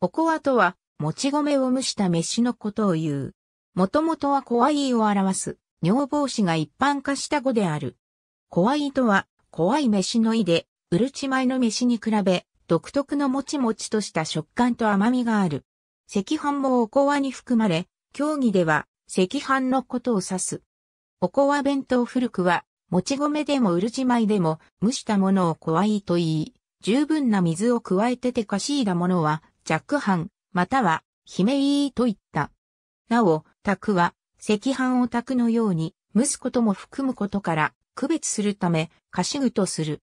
おこわとは、もち米を蒸した飯のことを言う。もともとは怖いを表す、尿防止が一般化した語である。怖いとは、怖い飯の意で、うるち米の飯に比べ、独特のもちもちとした食感と甘みがある。赤飯もおこわに含まれ、競技では、赤飯のことを指す。おこわ弁当古くは、もち米でもうるち米でも蒸したものを怖いと言い、十分な水を加えててかしいだものは弱ャ藩、または、姫いといった。なお、宅は、赤飯を宅のように、蒸すことも含むことから、区別するため、稼ぐとする。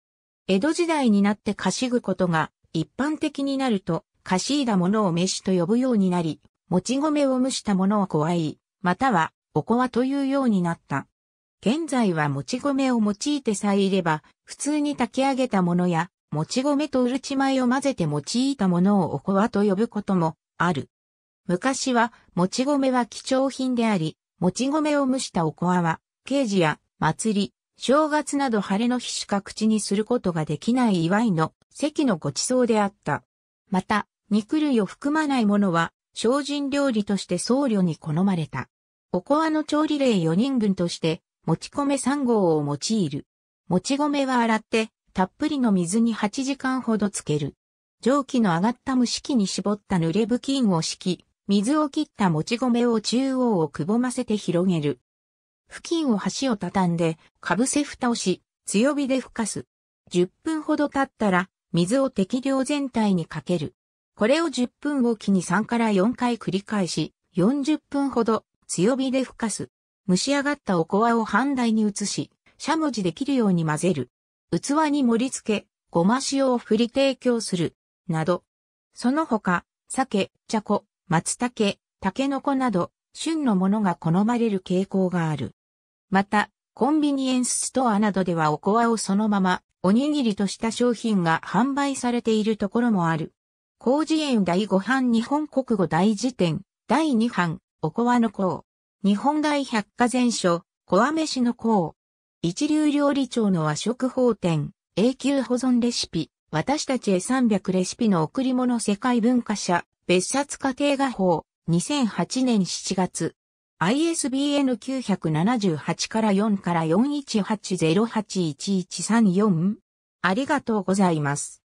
江戸時代になって稼ぐことが、一般的になると、稼いだものを飯と呼ぶようになり、もち米を蒸したものを怖い、または、おこわというようになった。現在はもち米を用いてさえいれば、普通に炊き上げたものや、もち米とうるち米を混ぜて用いたものをおこわと呼ぶこともある。昔は、もち米は貴重品であり、もち米を蒸したおこわは、刑事や祭り、正月など晴れの日しか口にすることができない祝いの席のごちそうであった。また、肉類を含まないものは、精進料理として僧侶に好まれた。おこわの調理例4人分として、もち米3合を用いる。もち米は洗って、たっぷりの水に8時間ほどつける。蒸気の上がった蒸し器に絞った濡れ布巾を敷き、水を切ったもち米を中央をくぼませて広げる。布巾を端を畳んで、かぶせ蓋をし、強火でふかす。10分ほど経ったら、水を適量全体にかける。これを10分おきに3から4回繰り返し、40分ほど強火でふかす。蒸し上がったおこわを半台に移し、しゃもじできるように混ぜる。器に盛り付け、ごま塩を振り提供する、など。その他、鮭、茶子、松茸、タケノコなど、旬のものが好まれる傾向がある。また、コンビニエンスストアなどではおこわをそのまま、おにぎりとした商品が販売されているところもある。広辞苑第5版日本国語大辞典、第2版、おこわの項。日本大百科全書、こわ飯の項。一流料理長の和食法典、永久保存レシピ、私たちへ300レシピの贈り物世界文化社、別冊家庭画法、2008年7月。ISBN 978から4から41808113ありがとうございます。